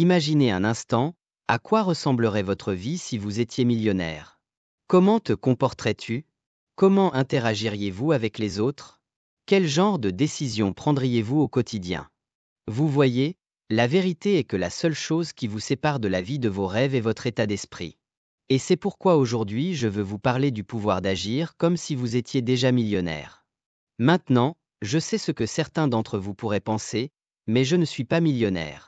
Imaginez un instant, à quoi ressemblerait votre vie si vous étiez millionnaire Comment te comporterais-tu Comment interagiriez-vous avec les autres Quel genre de décision prendriez-vous au quotidien Vous voyez, la vérité est que la seule chose qui vous sépare de la vie de vos rêves est votre état d'esprit. Et c'est pourquoi aujourd'hui je veux vous parler du pouvoir d'agir comme si vous étiez déjà millionnaire. Maintenant, je sais ce que certains d'entre vous pourraient penser, mais je ne suis pas millionnaire.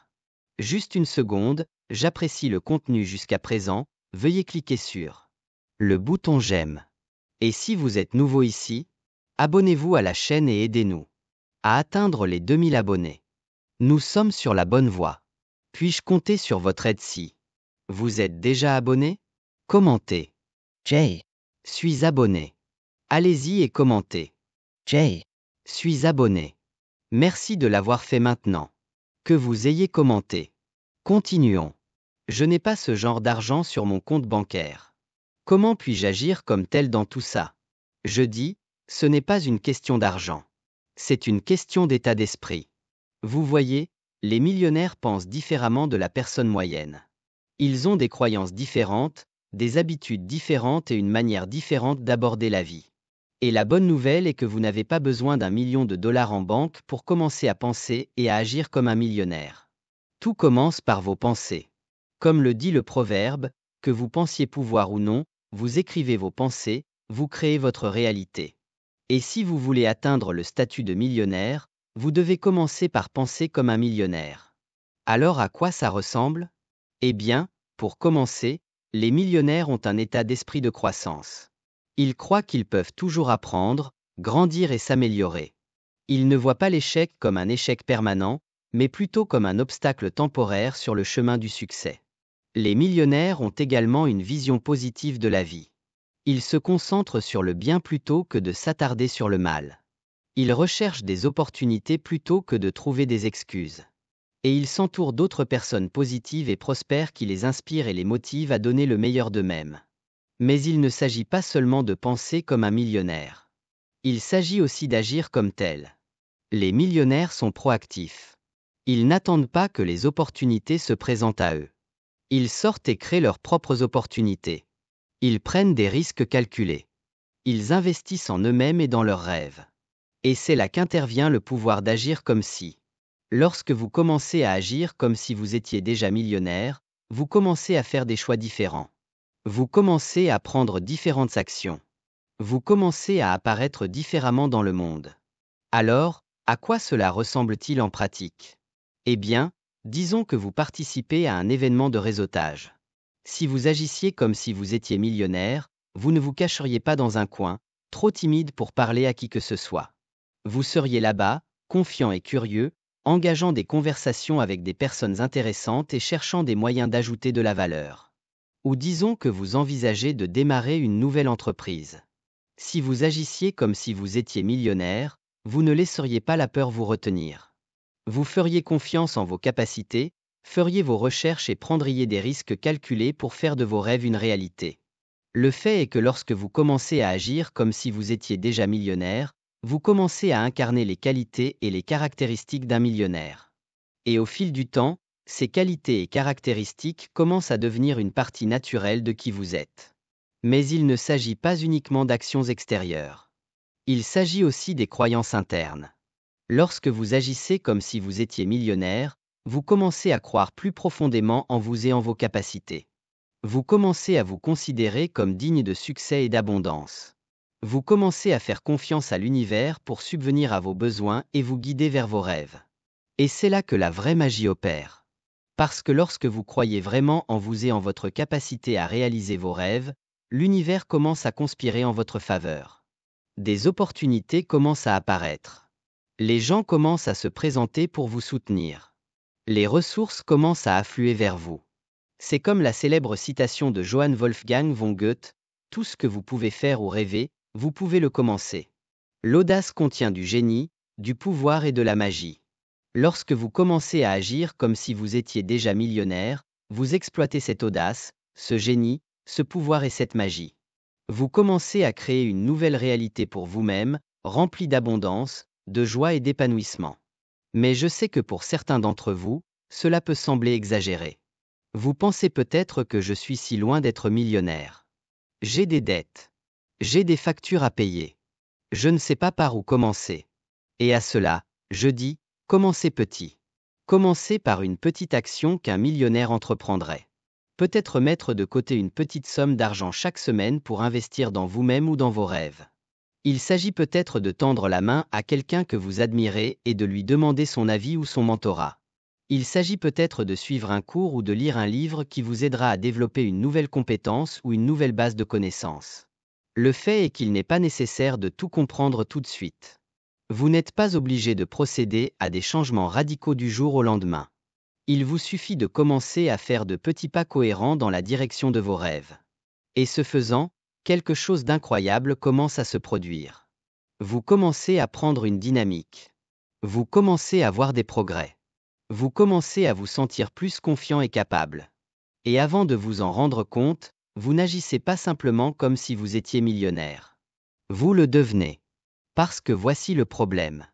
Juste une seconde, j'apprécie le contenu jusqu'à présent, veuillez cliquer sur le bouton j'aime. Et si vous êtes nouveau ici, abonnez-vous à la chaîne et aidez-nous à atteindre les 2000 abonnés. Nous sommes sur la bonne voie. Puis-je compter sur votre aide si vous êtes déjà abonné Commentez. Jay. Suis abonné. Allez-y et commentez. Jay. Suis abonné. Merci de l'avoir fait maintenant. Que vous ayez commenté. Continuons. Je n'ai pas ce genre d'argent sur mon compte bancaire. Comment puis-je agir comme tel dans tout ça Je dis, ce n'est pas une question d'argent. C'est une question d'état d'esprit. Vous voyez, les millionnaires pensent différemment de la personne moyenne. Ils ont des croyances différentes, des habitudes différentes et une manière différente d'aborder la vie. Et la bonne nouvelle est que vous n'avez pas besoin d'un million de dollars en banque pour commencer à penser et à agir comme un millionnaire. Tout commence par vos pensées. Comme le dit le proverbe, que vous pensiez pouvoir ou non, vous écrivez vos pensées, vous créez votre réalité. Et si vous voulez atteindre le statut de millionnaire, vous devez commencer par penser comme un millionnaire. Alors à quoi ça ressemble Eh bien, pour commencer, les millionnaires ont un état d'esprit de croissance. Ils croient qu'ils peuvent toujours apprendre, grandir et s'améliorer. Ils ne voient pas l'échec comme un échec permanent, mais plutôt comme un obstacle temporaire sur le chemin du succès. Les millionnaires ont également une vision positive de la vie. Ils se concentrent sur le bien plutôt que de s'attarder sur le mal. Ils recherchent des opportunités plutôt que de trouver des excuses. Et ils s'entourent d'autres personnes positives et prospères qui les inspirent et les motivent à donner le meilleur d'eux-mêmes. Mais il ne s'agit pas seulement de penser comme un millionnaire. Il s'agit aussi d'agir comme tel. Les millionnaires sont proactifs. Ils n'attendent pas que les opportunités se présentent à eux. Ils sortent et créent leurs propres opportunités. Ils prennent des risques calculés. Ils investissent en eux-mêmes et dans leurs rêves. Et c'est là qu'intervient le pouvoir d'agir comme si. Lorsque vous commencez à agir comme si vous étiez déjà millionnaire, vous commencez à faire des choix différents. Vous commencez à prendre différentes actions. Vous commencez à apparaître différemment dans le monde. Alors, à quoi cela ressemble-t-il en pratique eh bien, disons que vous participez à un événement de réseautage. Si vous agissiez comme si vous étiez millionnaire, vous ne vous cacheriez pas dans un coin, trop timide pour parler à qui que ce soit. Vous seriez là-bas, confiant et curieux, engageant des conversations avec des personnes intéressantes et cherchant des moyens d'ajouter de la valeur. Ou disons que vous envisagez de démarrer une nouvelle entreprise. Si vous agissiez comme si vous étiez millionnaire, vous ne laisseriez pas la peur vous retenir. Vous feriez confiance en vos capacités, feriez vos recherches et prendriez des risques calculés pour faire de vos rêves une réalité. Le fait est que lorsque vous commencez à agir comme si vous étiez déjà millionnaire, vous commencez à incarner les qualités et les caractéristiques d'un millionnaire. Et au fil du temps, ces qualités et caractéristiques commencent à devenir une partie naturelle de qui vous êtes. Mais il ne s'agit pas uniquement d'actions extérieures. Il s'agit aussi des croyances internes. Lorsque vous agissez comme si vous étiez millionnaire, vous commencez à croire plus profondément en vous et en vos capacités. Vous commencez à vous considérer comme digne de succès et d'abondance. Vous commencez à faire confiance à l'univers pour subvenir à vos besoins et vous guider vers vos rêves. Et c'est là que la vraie magie opère. Parce que lorsque vous croyez vraiment en vous et en votre capacité à réaliser vos rêves, l'univers commence à conspirer en votre faveur. Des opportunités commencent à apparaître. Les gens commencent à se présenter pour vous soutenir. Les ressources commencent à affluer vers vous. C'est comme la célèbre citation de Johann Wolfgang von Goethe, Tout ce que vous pouvez faire ou rêver, vous pouvez le commencer. L'audace contient du génie, du pouvoir et de la magie. Lorsque vous commencez à agir comme si vous étiez déjà millionnaire, vous exploitez cette audace, ce génie, ce pouvoir et cette magie. Vous commencez à créer une nouvelle réalité pour vous-même, remplie d'abondance, de joie et d'épanouissement. Mais je sais que pour certains d'entre vous, cela peut sembler exagéré. Vous pensez peut-être que je suis si loin d'être millionnaire. J'ai des dettes. J'ai des factures à payer. Je ne sais pas par où commencer. Et à cela, je dis, commencez petit. Commencez par une petite action qu'un millionnaire entreprendrait. Peut-être mettre de côté une petite somme d'argent chaque semaine pour investir dans vous-même ou dans vos rêves. Il s'agit peut-être de tendre la main à quelqu'un que vous admirez et de lui demander son avis ou son mentorat. Il s'agit peut-être de suivre un cours ou de lire un livre qui vous aidera à développer une nouvelle compétence ou une nouvelle base de connaissances. Le fait est qu'il n'est pas nécessaire de tout comprendre tout de suite. Vous n'êtes pas obligé de procéder à des changements radicaux du jour au lendemain. Il vous suffit de commencer à faire de petits pas cohérents dans la direction de vos rêves. Et ce faisant, quelque chose d'incroyable commence à se produire. Vous commencez à prendre une dynamique. Vous commencez à voir des progrès. Vous commencez à vous sentir plus confiant et capable. Et avant de vous en rendre compte, vous n'agissez pas simplement comme si vous étiez millionnaire. Vous le devenez. Parce que voici le problème.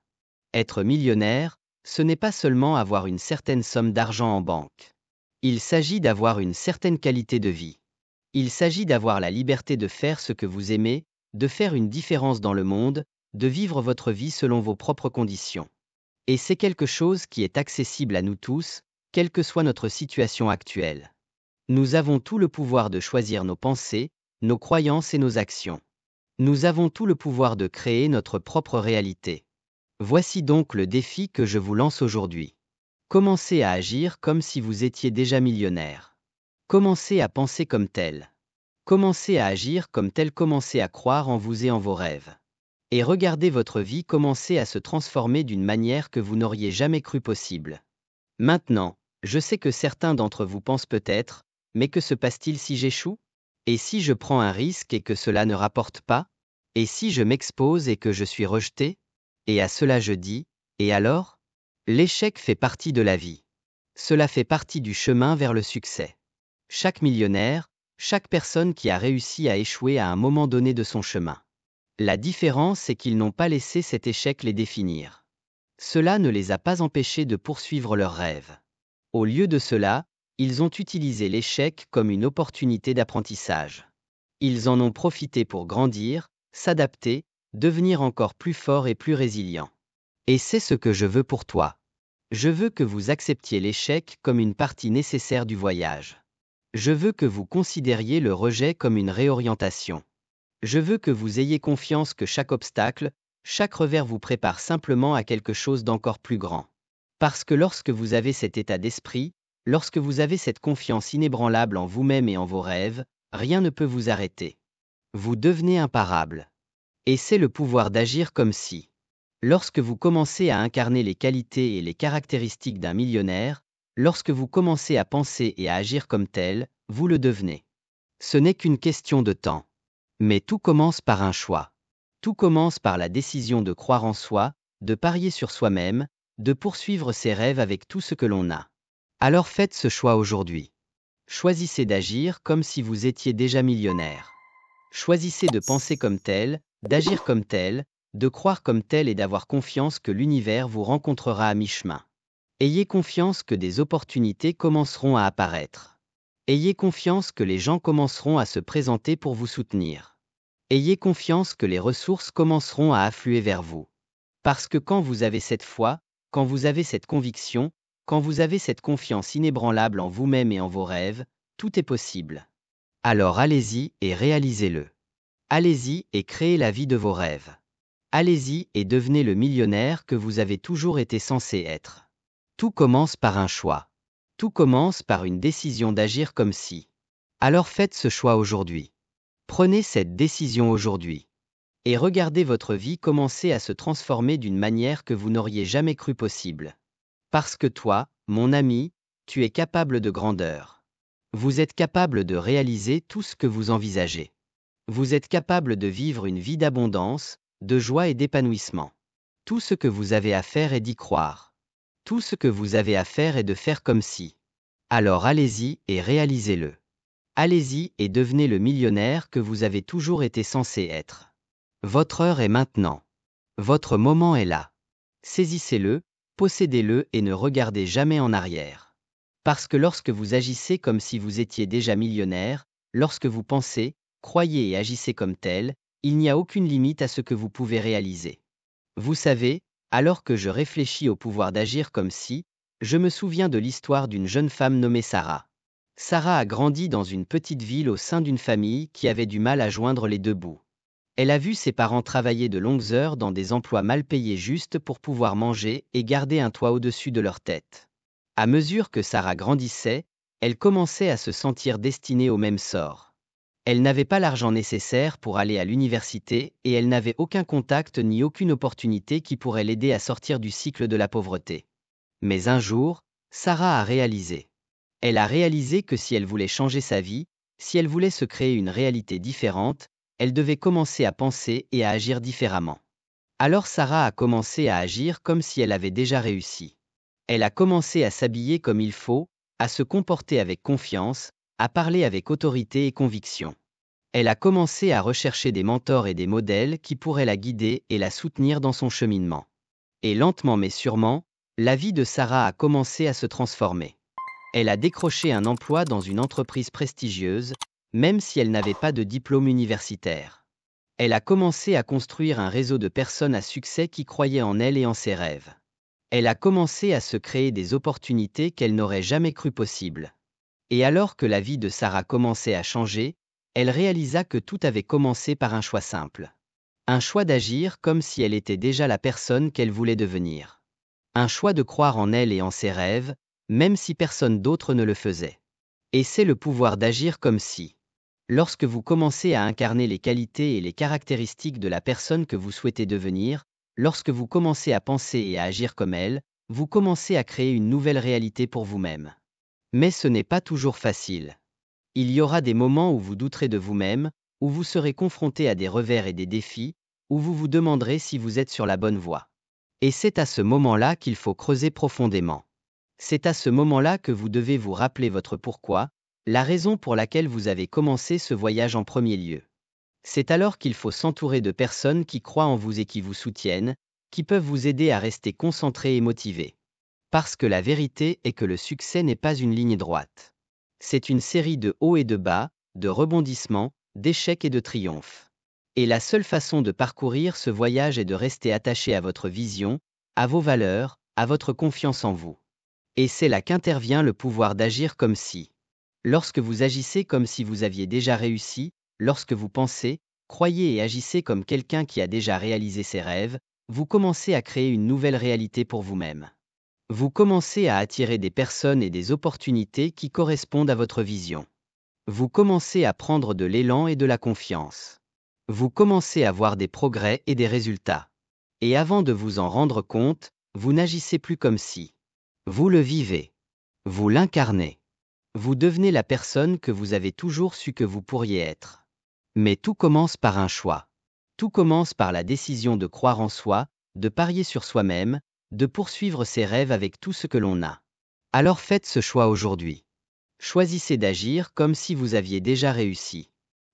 Être millionnaire, ce n'est pas seulement avoir une certaine somme d'argent en banque. Il s'agit d'avoir une certaine qualité de vie. Il s'agit d'avoir la liberté de faire ce que vous aimez, de faire une différence dans le monde, de vivre votre vie selon vos propres conditions. Et c'est quelque chose qui est accessible à nous tous, quelle que soit notre situation actuelle. Nous avons tout le pouvoir de choisir nos pensées, nos croyances et nos actions. Nous avons tout le pouvoir de créer notre propre réalité. Voici donc le défi que je vous lance aujourd'hui. Commencez à agir comme si vous étiez déjà millionnaire. Commencez à penser comme tel. Commencez à agir comme tel, commencez à croire en vous et en vos rêves. Et regardez votre vie commencer à se transformer d'une manière que vous n'auriez jamais cru possible. Maintenant, je sais que certains d'entre vous pensent peut-être, mais que se passe-t-il si j'échoue Et si je prends un risque et que cela ne rapporte pas Et si je m'expose et que je suis rejeté Et à cela je dis, et alors L'échec fait partie de la vie. Cela fait partie du chemin vers le succès chaque millionnaire, chaque personne qui a réussi à échouer à un moment donné de son chemin. La différence est qu'ils n'ont pas laissé cet échec les définir. Cela ne les a pas empêchés de poursuivre leurs rêves. Au lieu de cela, ils ont utilisé l'échec comme une opportunité d'apprentissage. Ils en ont profité pour grandir, s'adapter, devenir encore plus forts et plus résilient. Et c'est ce que je veux pour toi. Je veux que vous acceptiez l'échec comme une partie nécessaire du voyage. Je veux que vous considériez le rejet comme une réorientation. Je veux que vous ayez confiance que chaque obstacle, chaque revers vous prépare simplement à quelque chose d'encore plus grand. Parce que lorsque vous avez cet état d'esprit, lorsque vous avez cette confiance inébranlable en vous-même et en vos rêves, rien ne peut vous arrêter. Vous devenez imparable. Et c'est le pouvoir d'agir comme si. Lorsque vous commencez à incarner les qualités et les caractéristiques d'un millionnaire, Lorsque vous commencez à penser et à agir comme tel, vous le devenez. Ce n'est qu'une question de temps. Mais tout commence par un choix. Tout commence par la décision de croire en soi, de parier sur soi-même, de poursuivre ses rêves avec tout ce que l'on a. Alors faites ce choix aujourd'hui. Choisissez d'agir comme si vous étiez déjà millionnaire. Choisissez de penser comme tel, d'agir comme tel, de croire comme tel et d'avoir confiance que l'univers vous rencontrera à mi-chemin. Ayez confiance que des opportunités commenceront à apparaître. Ayez confiance que les gens commenceront à se présenter pour vous soutenir. Ayez confiance que les ressources commenceront à affluer vers vous. Parce que quand vous avez cette foi, quand vous avez cette conviction, quand vous avez cette confiance inébranlable en vous-même et en vos rêves, tout est possible. Alors allez-y et réalisez-le. Allez-y et créez la vie de vos rêves. Allez-y et devenez le millionnaire que vous avez toujours été censé être. Tout commence par un choix. Tout commence par une décision d'agir comme si. Alors faites ce choix aujourd'hui. Prenez cette décision aujourd'hui. Et regardez votre vie commencer à se transformer d'une manière que vous n'auriez jamais cru possible. Parce que toi, mon ami, tu es capable de grandeur. Vous êtes capable de réaliser tout ce que vous envisagez. Vous êtes capable de vivre une vie d'abondance, de joie et d'épanouissement. Tout ce que vous avez à faire est d'y croire. Tout ce que vous avez à faire est de faire comme si. Alors allez-y et réalisez-le. Allez-y et devenez le millionnaire que vous avez toujours été censé être. Votre heure est maintenant. Votre moment est là. Saisissez-le, possédez-le et ne regardez jamais en arrière. Parce que lorsque vous agissez comme si vous étiez déjà millionnaire, lorsque vous pensez, croyez et agissez comme tel, il n'y a aucune limite à ce que vous pouvez réaliser. Vous savez, alors que je réfléchis au pouvoir d'agir comme si, je me souviens de l'histoire d'une jeune femme nommée Sarah. Sarah a grandi dans une petite ville au sein d'une famille qui avait du mal à joindre les deux bouts. Elle a vu ses parents travailler de longues heures dans des emplois mal payés juste pour pouvoir manger et garder un toit au-dessus de leur tête. À mesure que Sarah grandissait, elle commençait à se sentir destinée au même sort. Elle n'avait pas l'argent nécessaire pour aller à l'université et elle n'avait aucun contact ni aucune opportunité qui pourrait l'aider à sortir du cycle de la pauvreté. Mais un jour, Sarah a réalisé. Elle a réalisé que si elle voulait changer sa vie, si elle voulait se créer une réalité différente, elle devait commencer à penser et à agir différemment. Alors Sarah a commencé à agir comme si elle avait déjà réussi. Elle a commencé à s'habiller comme il faut, à se comporter avec confiance, a parlé avec autorité et conviction. Elle a commencé à rechercher des mentors et des modèles qui pourraient la guider et la soutenir dans son cheminement. Et lentement mais sûrement, la vie de Sarah a commencé à se transformer. Elle a décroché un emploi dans une entreprise prestigieuse, même si elle n'avait pas de diplôme universitaire. Elle a commencé à construire un réseau de personnes à succès qui croyaient en elle et en ses rêves. Elle a commencé à se créer des opportunités qu'elle n'aurait jamais cru possibles et alors que la vie de Sarah commençait à changer, elle réalisa que tout avait commencé par un choix simple. Un choix d'agir comme si elle était déjà la personne qu'elle voulait devenir. Un choix de croire en elle et en ses rêves, même si personne d'autre ne le faisait. Et c'est le pouvoir d'agir comme si. Lorsque vous commencez à incarner les qualités et les caractéristiques de la personne que vous souhaitez devenir, lorsque vous commencez à penser et à agir comme elle, vous commencez à créer une nouvelle réalité pour vous-même. Mais ce n'est pas toujours facile. Il y aura des moments où vous douterez de vous-même, où vous serez confronté à des revers et des défis, où vous vous demanderez si vous êtes sur la bonne voie. Et c'est à ce moment-là qu'il faut creuser profondément. C'est à ce moment-là que vous devez vous rappeler votre pourquoi, la raison pour laquelle vous avez commencé ce voyage en premier lieu. C'est alors qu'il faut s'entourer de personnes qui croient en vous et qui vous soutiennent, qui peuvent vous aider à rester concentré et motivé parce que la vérité est que le succès n'est pas une ligne droite. C'est une série de hauts et de bas, de rebondissements, d'échecs et de triomphes. Et la seule façon de parcourir ce voyage est de rester attaché à votre vision, à vos valeurs, à votre confiance en vous. Et c'est là qu'intervient le pouvoir d'agir comme si. Lorsque vous agissez comme si vous aviez déjà réussi, lorsque vous pensez, croyez et agissez comme quelqu'un qui a déjà réalisé ses rêves, vous commencez à créer une nouvelle réalité pour vous-même vous commencez à attirer des personnes et des opportunités qui correspondent à votre vision. Vous commencez à prendre de l'élan et de la confiance. Vous commencez à voir des progrès et des résultats. Et avant de vous en rendre compte, vous n'agissez plus comme si. Vous le vivez. Vous l'incarnez. Vous devenez la personne que vous avez toujours su que vous pourriez être. Mais tout commence par un choix. Tout commence par la décision de croire en soi, de parier sur soi-même, de poursuivre ses rêves avec tout ce que l'on a. Alors faites ce choix aujourd'hui. Choisissez d'agir comme si vous aviez déjà réussi.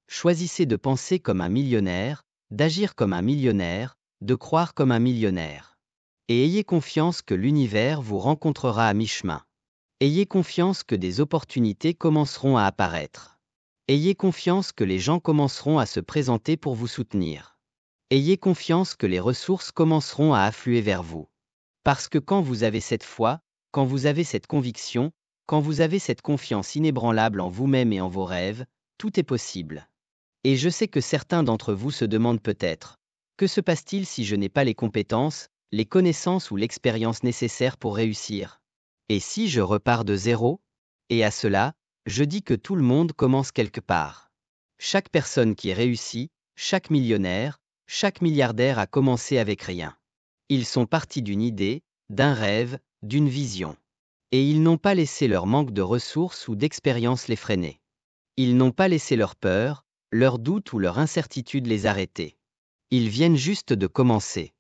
Choisissez de penser comme un millionnaire, d'agir comme un millionnaire, de croire comme un millionnaire. Et ayez confiance que l'univers vous rencontrera à mi-chemin. Ayez confiance que des opportunités commenceront à apparaître. Ayez confiance que les gens commenceront à se présenter pour vous soutenir. Ayez confiance que les ressources commenceront à affluer vers vous. Parce que quand vous avez cette foi, quand vous avez cette conviction, quand vous avez cette confiance inébranlable en vous-même et en vos rêves, tout est possible. Et je sais que certains d'entre vous se demandent peut-être, que se passe-t-il si je n'ai pas les compétences, les connaissances ou l'expérience nécessaires pour réussir Et si je repars de zéro Et à cela, je dis que tout le monde commence quelque part. Chaque personne qui réussit, chaque millionnaire, chaque milliardaire a commencé avec rien. Ils sont partis d'une idée, d'un rêve, d'une vision. Et ils n'ont pas laissé leur manque de ressources ou d'expérience les freiner. Ils n'ont pas laissé leur peur, leur doute ou leur incertitude les arrêter. Ils viennent juste de commencer.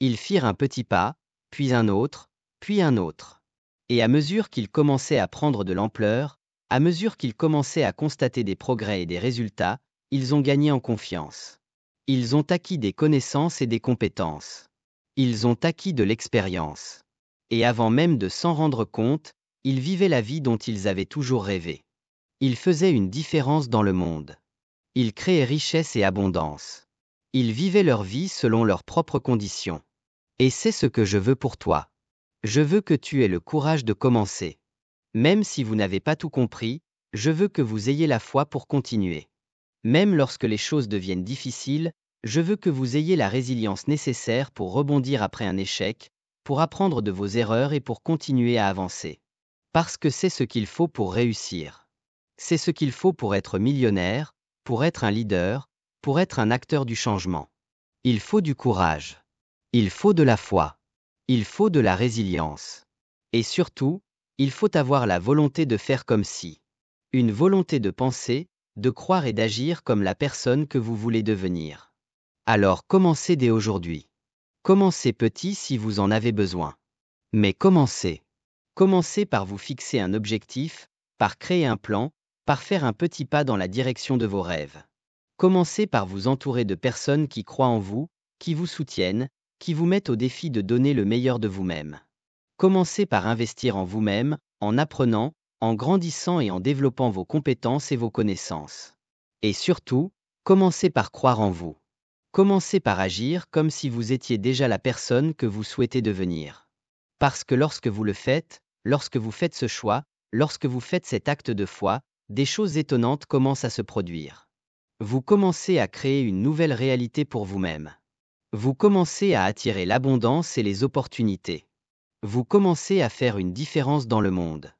Ils firent un petit pas, puis un autre, puis un autre. Et à mesure qu'ils commençaient à prendre de l'ampleur, à mesure qu'ils commençaient à constater des progrès et des résultats, ils ont gagné en confiance. Ils ont acquis des connaissances et des compétences. Ils ont acquis de l'expérience. Et avant même de s'en rendre compte, ils vivaient la vie dont ils avaient toujours rêvé. Ils faisaient une différence dans le monde. Ils créaient richesse et abondance. Ils vivaient leur vie selon leurs propres conditions. Et c'est ce que je veux pour toi. Je veux que tu aies le courage de commencer. Même si vous n'avez pas tout compris, je veux que vous ayez la foi pour continuer. Même lorsque les choses deviennent difficiles, je veux que vous ayez la résilience nécessaire pour rebondir après un échec, pour apprendre de vos erreurs et pour continuer à avancer. Parce que c'est ce qu'il faut pour réussir. C'est ce qu'il faut pour être millionnaire, pour être un leader, pour être un acteur du changement. Il faut du courage. Il faut de la foi. Il faut de la résilience. Et surtout, il faut avoir la volonté de faire comme si. Une volonté de penser, de croire et d'agir comme la personne que vous voulez devenir. Alors commencez dès aujourd'hui. Commencez petit si vous en avez besoin. Mais commencez. Commencez par vous fixer un objectif, par créer un plan, par faire un petit pas dans la direction de vos rêves. Commencez par vous entourer de personnes qui croient en vous, qui vous soutiennent, qui vous mettent au défi de donner le meilleur de vous-même. Commencez par investir en vous-même, en apprenant, en grandissant et en développant vos compétences et vos connaissances. Et surtout, commencez par croire en vous. Commencez par agir comme si vous étiez déjà la personne que vous souhaitez devenir. Parce que lorsque vous le faites, lorsque vous faites ce choix, lorsque vous faites cet acte de foi, des choses étonnantes commencent à se produire. Vous commencez à créer une nouvelle réalité pour vous-même. Vous commencez à attirer l'abondance et les opportunités. Vous commencez à faire une différence dans le monde.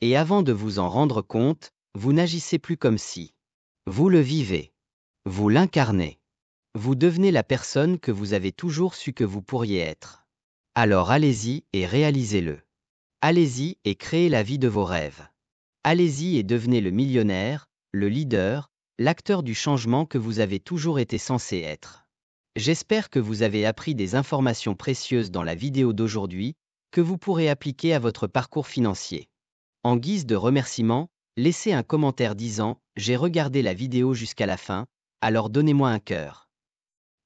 Et avant de vous en rendre compte, vous n'agissez plus comme si. Vous le vivez. Vous l'incarnez vous devenez la personne que vous avez toujours su que vous pourriez être. Alors allez-y et réalisez-le. Allez-y et créez la vie de vos rêves. Allez-y et devenez le millionnaire, le leader, l'acteur du changement que vous avez toujours été censé être. J'espère que vous avez appris des informations précieuses dans la vidéo d'aujourd'hui, que vous pourrez appliquer à votre parcours financier. En guise de remerciement, laissez un commentaire disant ⁇ J'ai regardé la vidéo jusqu'à la fin, alors donnez-moi un cœur ⁇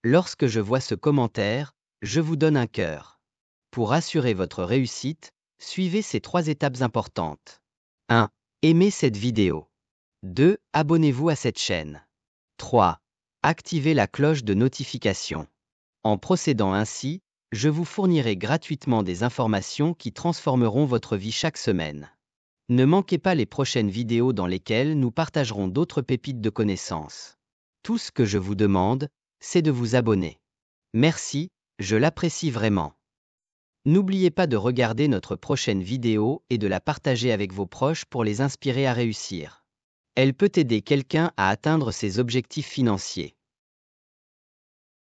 Lorsque je vois ce commentaire, je vous donne un cœur. Pour assurer votre réussite, suivez ces trois étapes importantes. 1. Aimez cette vidéo. 2. Abonnez-vous à cette chaîne. 3. Activez la cloche de notification. En procédant ainsi, je vous fournirai gratuitement des informations qui transformeront votre vie chaque semaine. Ne manquez pas les prochaines vidéos dans lesquelles nous partagerons d'autres pépites de connaissances. Tout ce que je vous demande, c'est de vous abonner. Merci, je l'apprécie vraiment. N'oubliez pas de regarder notre prochaine vidéo et de la partager avec vos proches pour les inspirer à réussir. Elle peut aider quelqu'un à atteindre ses objectifs financiers.